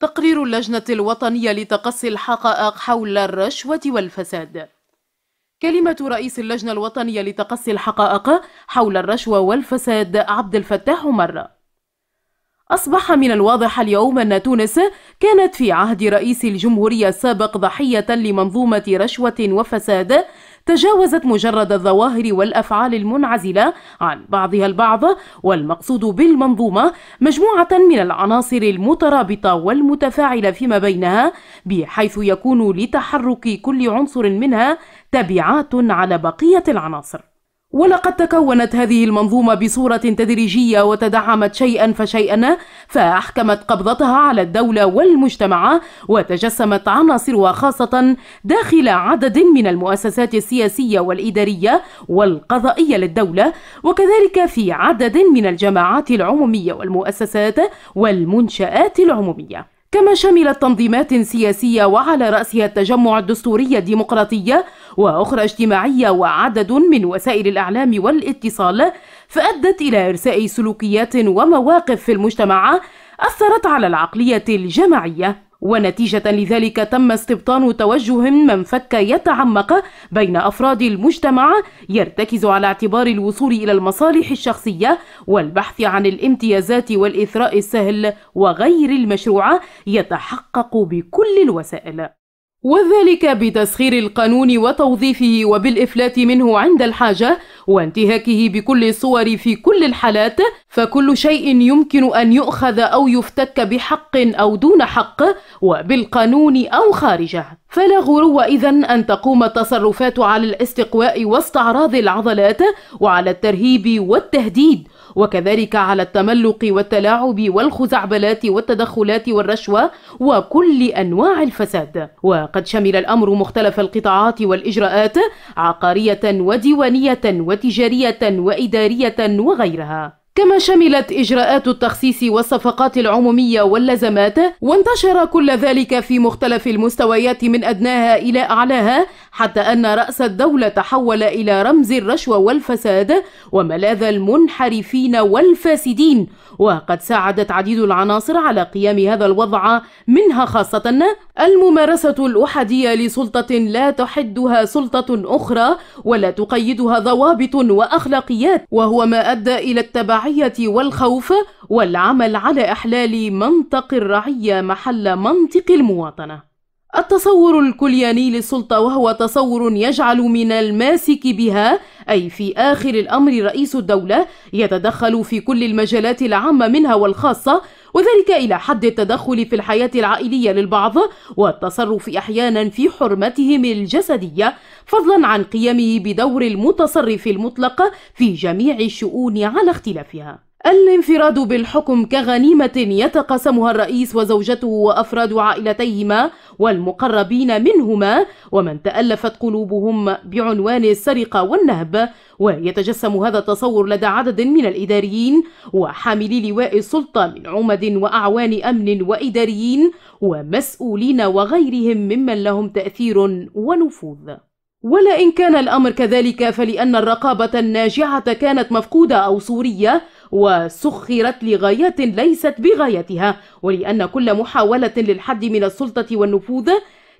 تقرير اللجنة الوطنية لتقصي الحقائق حول الرشوة والفساد كلمة رئيس اللجنة الوطنية لتقصي الحقائق حول الرشوة والفساد عبد الفتاح مره أصبح من الواضح اليوم أن تونس كانت في عهد رئيس الجمهورية السابق ضحية لمنظومة رشوة وفساد تجاوزت مجرد الظواهر والأفعال المنعزلة عن بعضها البعض والمقصود بالمنظومة مجموعة من العناصر المترابطة والمتفاعلة فيما بينها بحيث يكون لتحرك كل عنصر منها تبعات على بقية العناصر ولقد تكونت هذه المنظومة بصورة تدريجية وتدعمت شيئا فشيئا فأحكمت قبضتها على الدولة والمجتمع وتجسمت عناصرها خاصة داخل عدد من المؤسسات السياسية والإدارية والقضائية للدولة وكذلك في عدد من الجماعات العمومية والمؤسسات والمنشآت العمومية كما شملت تنظيمات سياسية وعلى رأسها التجمع الدستوري الديمقراطية وأخرى اجتماعية وعدد من وسائل الإعلام والاتصال فأدت إلى إرساء سلوكيات ومواقف في المجتمع أثرت على العقلية الجماعية ونتيجة لذلك تم استبطان توجه منفك يتعمق بين أفراد المجتمع يرتكز على اعتبار الوصول إلى المصالح الشخصية والبحث عن الامتيازات والإثراء السهل وغير المشروع يتحقق بكل الوسائل وذلك بتسخير القانون وتوظيفه وبالإفلات منه عند الحاجة وانتهاكه بكل الصور في كل الحالات فكل شيء يمكن أن يؤخذ أو يفتك بحق أو دون حق وبالقانون أو خارجه فلا غرو إذا أن تقوم التصرفات على الاستقواء واستعراض العضلات وعلى الترهيب والتهديد وكذلك على التملق والتلاعب والخزعبلات والتدخلات والرشوة وكل أنواع الفساد وقد شمل الأمر مختلف القطاعات والإجراءات عقارية وديوانية وتجارية وإدارية وغيرها كما شملت إجراءات التخصيص والصفقات العمومية واللزمات وانتشر كل ذلك في مختلف المستويات من أدناها إلى أعلاها حتى أن رأس الدولة تحول إلى رمز الرشوة والفساد وملاذ المنحرفين والفاسدين وقد ساعدت عديد العناصر على قيام هذا الوضع منها خاصة الممارسة الأحادية لسلطة لا تحدها سلطة أخرى ولا تقيدها ضوابط وأخلاقيات وهو ما أدى إلى التبعية والخوف والعمل على إحلال منطق الرعية محل منطق المواطنة التصور الكلياني للسلطة وهو تصور يجعل من الماسك بها أي في آخر الأمر رئيس الدولة يتدخل في كل المجالات العامة منها والخاصة وذلك إلى حد التدخل في الحياة العائلية للبعض والتصرف أحيانا في حرمتهم الجسدية فضلا عن قيامه بدور المتصرف المطلق في جميع الشؤون على اختلافها الانفراد بالحكم كغنيمة يتقاسمها الرئيس وزوجته وأفراد عائلتيهما والمقربين منهما ومن تألفت قلوبهم بعنوان السرقة والنهب ويتجسم هذا التصور لدى عدد من الإداريين وحاملي لواء السلطة من عمد وأعوان أمن وإداريين ومسؤولين وغيرهم ممن لهم تأثير ونفوذ ولئن كان الأمر كذلك فلأن الرقابة الناجعة كانت مفقودة أو صورية وسخرت لغاية ليست بغايتها ولأن كل محاولة للحد من السلطة والنفوذ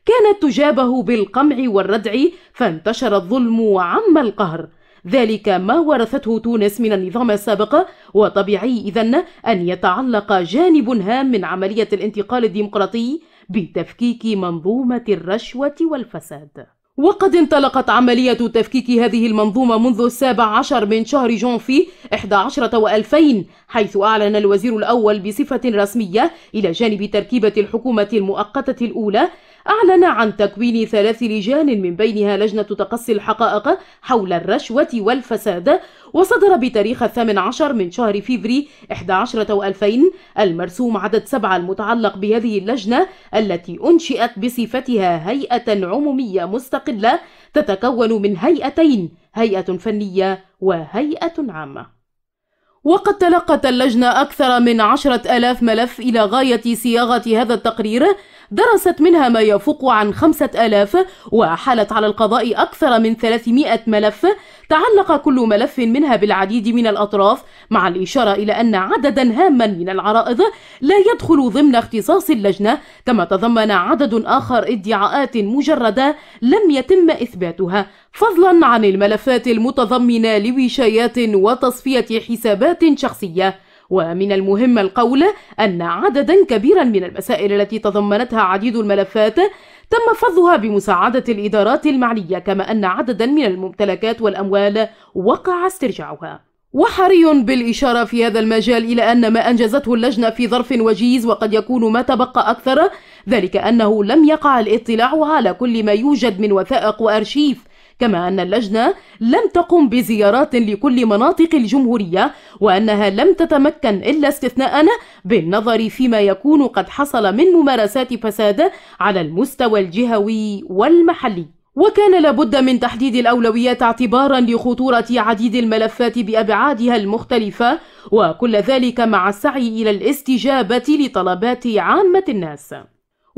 كانت تجابه بالقمع والردع فانتشر الظلم وعم القهر ذلك ما ورثته تونس من النظام السابق وطبيعي إذا أن يتعلق جانب هام من عملية الانتقال الديمقراطي بتفكيك منظومة الرشوة والفساد وقد انطلقت عملية تفكيك هذه المنظومة منذ السابع عشر من شهر جونفي 11 و2000 حيث أعلن الوزير الأول بصفة رسمية إلى جانب تركيبة الحكومة المؤقتة الأولى أعلن عن تكوين ثلاث لجان من بينها لجنة تقصي الحقائق حول الرشوة والفساد وصدر بتاريخ الثامن عشر من شهر فيفري 11 2000 المرسوم عدد سبعة المتعلق بهذه اللجنة التي أنشئت بصفتها هيئة عمومية مستقلة تتكون من هيئتين هيئة فنية وهيئة عامة وقد تلقت اللجنة أكثر من عشرة ألاف ملف إلى غاية صياغة هذا التقرير درست منها ما يفوق عن خمسة آلاف وحالت على القضاء أكثر من 300 ملف تعلق كل ملف منها بالعديد من الأطراف مع الإشارة إلى أن عددا هاما من العرائض لا يدخل ضمن اختصاص اللجنة كما تضمن عدد آخر ادعاءات مجردة لم يتم إثباتها فضلا عن الملفات المتضمنة لوشايات وتصفية حسابات شخصية ومن المهم القول أن عددا كبيرا من المسائل التي تضمنتها عديد الملفات تم فضها بمساعدة الإدارات المعنية كما أن عددا من الممتلكات والأموال وقع استرجاعها وحري بالإشارة في هذا المجال إلى أن ما أنجزته اللجنة في ظرف وجيز وقد يكون ما تبقى أكثر ذلك أنه لم يقع الاطلاع على كل ما يوجد من وثائق وأرشيف كما أن اللجنة لم تقم بزيارات لكل مناطق الجمهورية وأنها لم تتمكن إلا استثناء بالنظر فيما يكون قد حصل من ممارسات فساد على المستوى الجهوي والمحلي وكان لابد من تحديد الأولويات اعتبارا لخطورة عديد الملفات بأبعادها المختلفة وكل ذلك مع السعي إلى الاستجابة لطلبات عامة الناس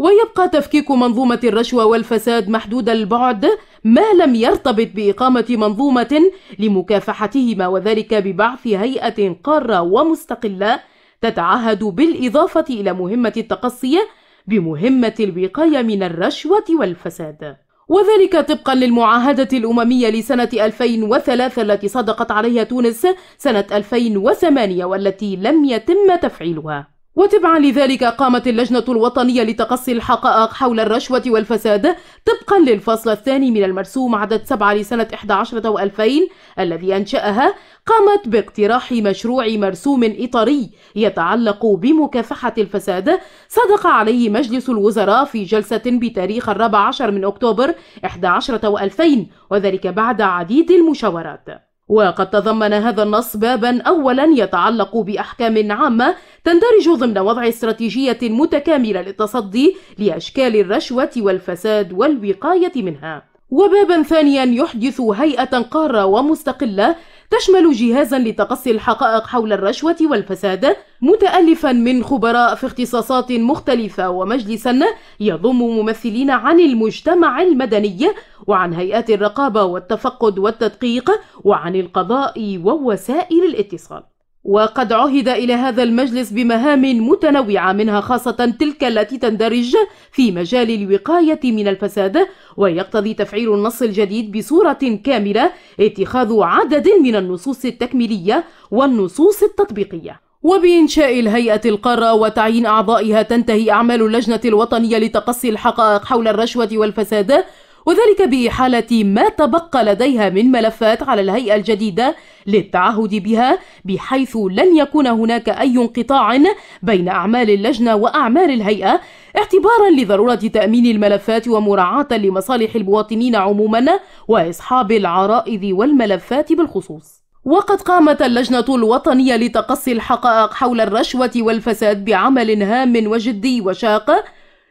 ويبقى تفكيك منظومة الرشوة والفساد محدود البعد ما لم يرتبط بإقامة منظومة لمكافحتهما وذلك ببعث هيئة قارة ومستقلة تتعهد بالإضافة إلى مهمة التقصي بمهمة الوقاية من الرشوة والفساد وذلك طبقا للمعاهدة الأممية لسنة 2003 التي صدقت عليها تونس سنة 2008 والتي لم يتم تفعيلها وتبعا لذلك قامت اللجنة الوطنية لتقصي الحقائق حول الرشوة والفساد طبقا للفصل الثاني من المرسوم عدد 7 لسنة 11 و2000 الذي أنشأها قامت باقتراح مشروع مرسوم إطاري يتعلق بمكافحة الفساد صدق عليه مجلس الوزراء في جلسة بتاريخ 14 من أكتوبر 11 و2000 وذلك بعد عديد المشاورات وقد تضمن هذا النص بابا أولا يتعلق بأحكام عامة تندرج ضمن وضع استراتيجية متكاملة للتصدي لأشكال الرشوة والفساد والوقاية منها وبابا ثانيا يحدث هيئة قارة ومستقلة تشمل جهازا لتقصي الحقائق حول الرشوة والفساد متألفا من خبراء في اختصاصات مختلفة ومجلسا يضم ممثلين عن المجتمع المدني وعن هيئات الرقابة والتفقد والتدقيق وعن القضاء ووسائل الاتصال وقد عهد إلى هذا المجلس بمهام متنوعة منها خاصة تلك التي تندرج في مجال الوقاية من الفساد ويقتضي تفعيل النص الجديد بصورة كاملة اتخاذ عدد من النصوص التكميلية والنصوص التطبيقية وبإنشاء الهيئة القارة وتعيين أعضائها تنتهي أعمال اللجنة الوطنية لتقصي الحقائق حول الرشوة والفساد وذلك بإحالة ما تبقى لديها من ملفات على الهيئة الجديدة للتعهد بها بحيث لن يكون هناك أي انقطاع بين أعمال اللجنة وأعمال الهيئة اعتبارا لضرورة تأمين الملفات ومراعاة لمصالح المواطنين عموما وإصحاب العرائض والملفات بالخصوص وقد قامت اللجنة الوطنية لتقصي الحقائق حول الرشوة والفساد بعمل هام وجدي وشاق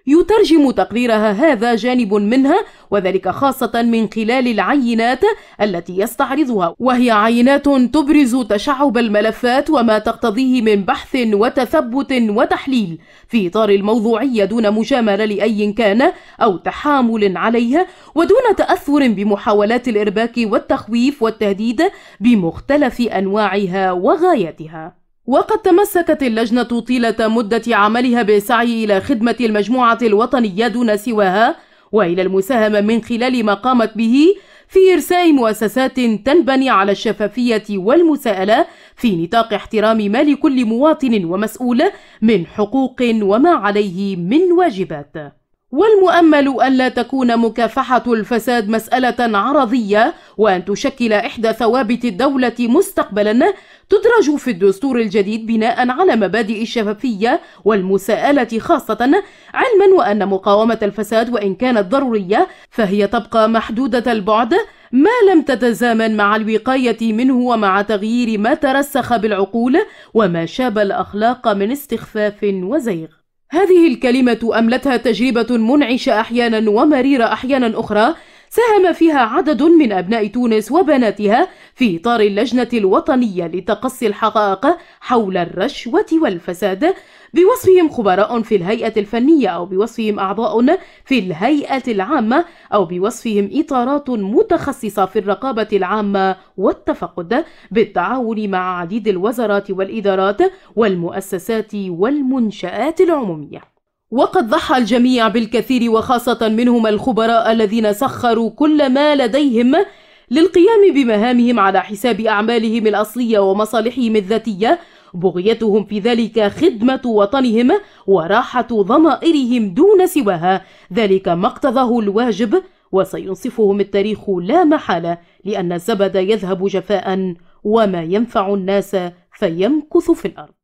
يترجم تقريرها هذا جانب منها وذلك خاصة من خلال العينات التي يستعرضها وهي عينات تبرز تشعب الملفات وما تقتضيه من بحث وتثبت وتحليل في إطار الموضوعية دون مجاملة لأي كان أو تحامل عليها ودون تأثر بمحاولات الإرباك والتخويف والتهديد بمختلف أنواعها وغايتها وقد تمسكت اللجنة طيلة مدة عملها بالسعي إلى خدمة المجموعة الوطنية دون سواها وإلى المساهمة من خلال ما قامت به في إرساء مؤسسات تنبني على الشفافية والمساءلة في نطاق احترام ما لكل مواطن ومسؤول من حقوق وما عليه من واجبات والمؤمل ألا تكون مكافحة الفساد مسألة عرضية وأن تشكل إحدى ثوابت الدولة مستقبلا تدرج في الدستور الجديد بناء على مبادئ الشفافية والمساءلة خاصة علما وأن مقاومة الفساد وإن كانت ضرورية فهي تبقى محدودة البعد ما لم تتزامن مع الوقاية منه ومع تغيير ما ترسخ بالعقول وما شاب الأخلاق من استخفاف وزيغ هذه الكلمة أملتها تجربة منعشة أحيانا ومريرة أحيانا أخرى ساهم فيها عدد من أبناء تونس وبناتها في إطار اللجنة الوطنية لتقصي الحقائق حول الرشوة والفساد بوصفهم خبراء في الهيئة الفنية أو بوصفهم أعضاء في الهيئة العامة أو بوصفهم إطارات متخصصة في الرقابة العامة والتفقد بالتعاون مع عديد الوزارات والإدارات والمؤسسات والمنشآت العمومية وقد ضحى الجميع بالكثير وخاصة منهم الخبراء الذين سخروا كل ما لديهم للقيام بمهامهم على حساب أعمالهم الأصلية ومصالحهم الذاتية بغيتهم في ذلك خدمة وطنهم وراحة ضمائرهم دون سواها ذلك ما اقتضاه الواجب وسينصفهم التاريخ لا محالة لأن الزبد يذهب جفاء وما ينفع الناس فيمكث في الأرض